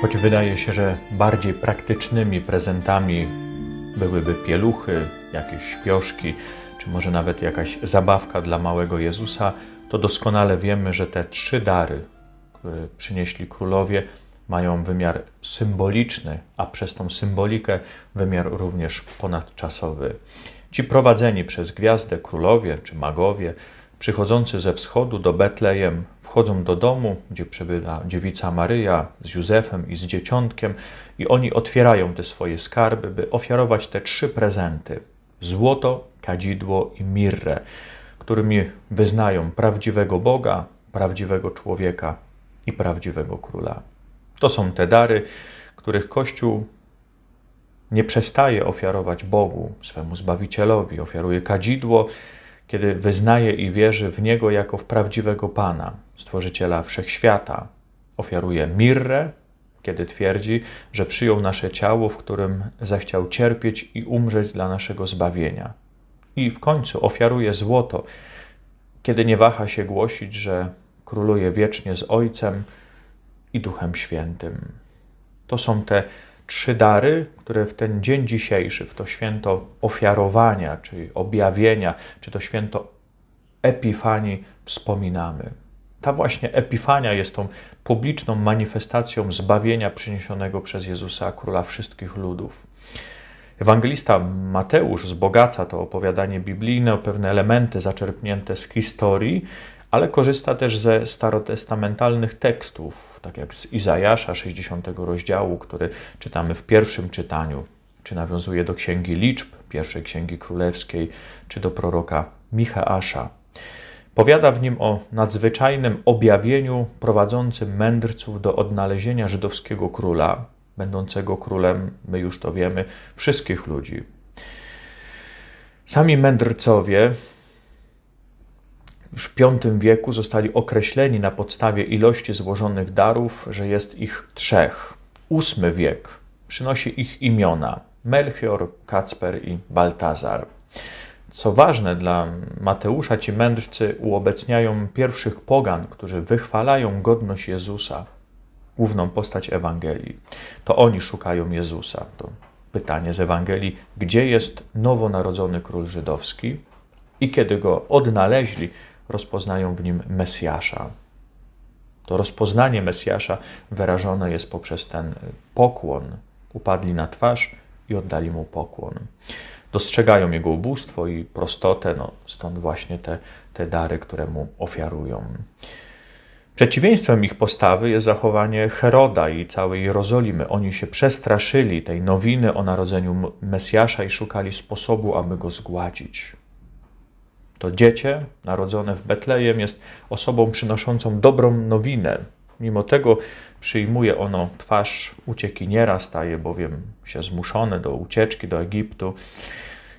Choć wydaje się, że bardziej praktycznymi prezentami byłyby pieluchy, jakieś śpioszki, czy może nawet jakaś zabawka dla małego Jezusa, to doskonale wiemy, że te trzy dary, które przynieśli królowie, mają wymiar symboliczny, a przez tą symbolikę wymiar również ponadczasowy. Ci prowadzeni przez gwiazdę królowie czy magowie przychodzący ze wschodu do Betlejem wchodzą do domu, gdzie przebywa dziewica Maryja z Józefem i z dzieciątkiem, i oni otwierają te swoje skarby, by ofiarować te trzy prezenty: złoto, kadzidło i mirrę, którymi wyznają prawdziwego Boga, prawdziwego człowieka i prawdziwego króla. To są te dary, których Kościół nie przestaje ofiarować Bogu, swemu Zbawicielowi, ofiaruje kadzidło kiedy wyznaje i wierzy w Niego jako w prawdziwego Pana, Stworzyciela Wszechświata. Ofiaruje mirrę, kiedy twierdzi, że przyjął nasze ciało, w którym zechciał cierpieć i umrzeć dla naszego zbawienia. I w końcu ofiaruje złoto, kiedy nie waha się głosić, że króluje wiecznie z Ojcem i Duchem Świętym. To są te trzy dary, które w ten dzień dzisiejszy, w to święto ofiarowania, czy objawienia, czy to święto Epifanii wspominamy. Ta właśnie Epifania jest tą publiczną manifestacją zbawienia przyniesionego przez Jezusa, króla wszystkich ludów. Ewangelista Mateusz wzbogaca to opowiadanie biblijne o pewne elementy zaczerpnięte z historii, ale korzysta też ze starotestamentalnych tekstów, tak jak z Izajasza 60 rozdziału, który czytamy w pierwszym czytaniu, czy nawiązuje do Księgi Liczb, pierwszej Księgi Królewskiej, czy do proroka Micheasza. Powiada w nim o nadzwyczajnym objawieniu prowadzącym mędrców do odnalezienia żydowskiego króla, będącego królem, my już to wiemy, wszystkich ludzi. Sami mędrcowie, już w V wieku zostali określeni na podstawie ilości złożonych darów, że jest ich trzech. VIII wiek przynosi ich imiona: Melchior, Kacper i Baltazar. Co ważne dla Mateusza, ci mędrcy uobecniają pierwszych pogan, którzy wychwalają godność Jezusa, główną postać Ewangelii. To oni szukają Jezusa. To pytanie z Ewangelii, gdzie jest nowonarodzony król żydowski? I kiedy go odnaleźli, rozpoznają w nim Mesjasza. To rozpoznanie Mesjasza wyrażone jest poprzez ten pokłon. Upadli na twarz i oddali mu pokłon. Dostrzegają jego ubóstwo i prostotę, no, stąd właśnie te, te dary, które mu ofiarują. Przeciwieństwem ich postawy jest zachowanie Heroda i całej Jerozolimy. Oni się przestraszyli tej nowiny o narodzeniu Mesjasza i szukali sposobu, aby go zgładzić. To dziecię narodzone w Betlejem jest osobą przynoszącą dobrą nowinę. Mimo tego przyjmuje ono twarz uciekiniera, staje bowiem się zmuszone do ucieczki do Egiptu.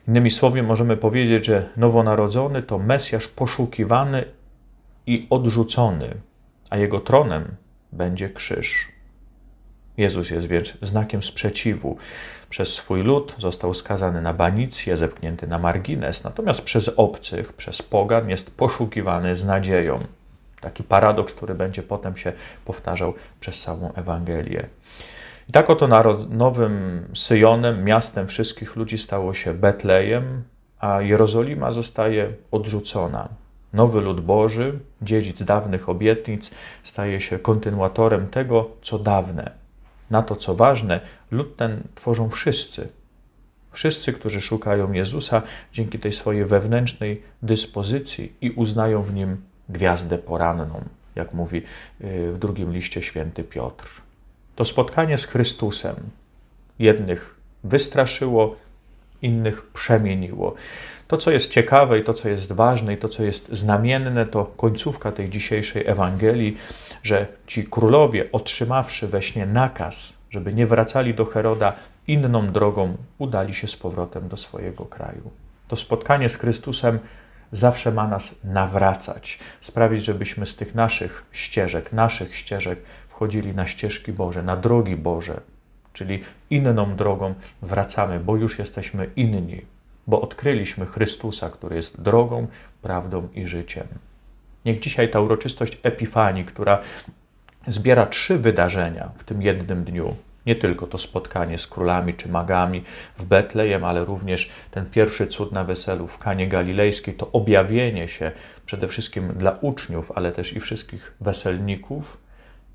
Innymi słowy, możemy powiedzieć, że nowonarodzony to Mesjasz poszukiwany i odrzucony, a jego tronem będzie krzyż. Jezus jest więc znakiem sprzeciwu. Przez swój lud został skazany na banicję, zepchnięty na margines, natomiast przez obcych, przez pogan jest poszukiwany z nadzieją. Taki paradoks, który będzie potem się powtarzał przez całą Ewangelię. I tak oto narod, nowym Syjonem, miastem wszystkich ludzi stało się Betlejem, a Jerozolima zostaje odrzucona. Nowy lud Boży, dziedzic dawnych obietnic, staje się kontynuatorem tego, co dawne, na to, co ważne, lud ten tworzą wszyscy. Wszyscy, którzy szukają Jezusa dzięki tej swojej wewnętrznej dyspozycji i uznają w nim gwiazdę poranną, jak mówi y, w drugim liście święty Piotr. To spotkanie z Chrystusem jednych wystraszyło, innych przemieniło. To, co jest ciekawe i to, co jest ważne i to, co jest znamienne, to końcówka tej dzisiejszej Ewangelii, że ci królowie, otrzymawszy we śnie nakaz, żeby nie wracali do Heroda, inną drogą udali się z powrotem do swojego kraju. To spotkanie z Chrystusem zawsze ma nas nawracać, sprawić, żebyśmy z tych naszych ścieżek, naszych ścieżek wchodzili na ścieżki Boże, na drogi Boże, czyli inną drogą wracamy, bo już jesteśmy inni, bo odkryliśmy Chrystusa, który jest drogą, prawdą i życiem. Niech dzisiaj ta uroczystość Epifanii, która zbiera trzy wydarzenia w tym jednym dniu, nie tylko to spotkanie z królami czy magami w Betlejem, ale również ten pierwszy cud na weselu w Kanie Galilejskiej, to objawienie się przede wszystkim dla uczniów, ale też i wszystkich weselników.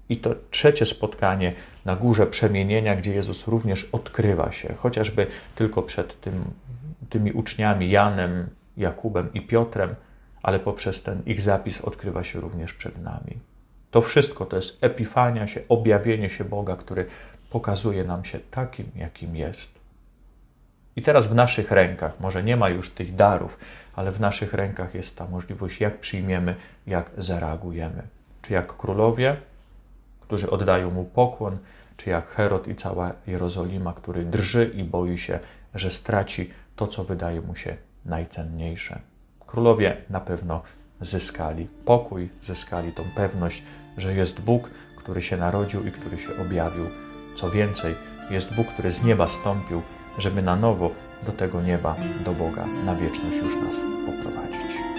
I to trzecie spotkanie na górze przemienienia, gdzie Jezus również odkrywa się, chociażby tylko przed tym tymi uczniami Janem, Jakubem i Piotrem, ale poprzez ten ich zapis odkrywa się również przed nami. To wszystko to jest epifania się, objawienie się Boga, który pokazuje nam się takim, jakim jest. I teraz w naszych rękach, może nie ma już tych darów, ale w naszych rękach jest ta możliwość, jak przyjmiemy, jak zareagujemy. Czy jak królowie, którzy oddają mu pokłon, czy jak Herod i cała Jerozolima, który drży i boi się, że straci to, co wydaje mu się najcenniejsze. Królowie na pewno zyskali pokój, zyskali tą pewność, że jest Bóg, który się narodził i który się objawił. Co więcej, jest Bóg, który z nieba stąpił, żeby na nowo do tego nieba, do Boga na wieczność już nas poprowadzić.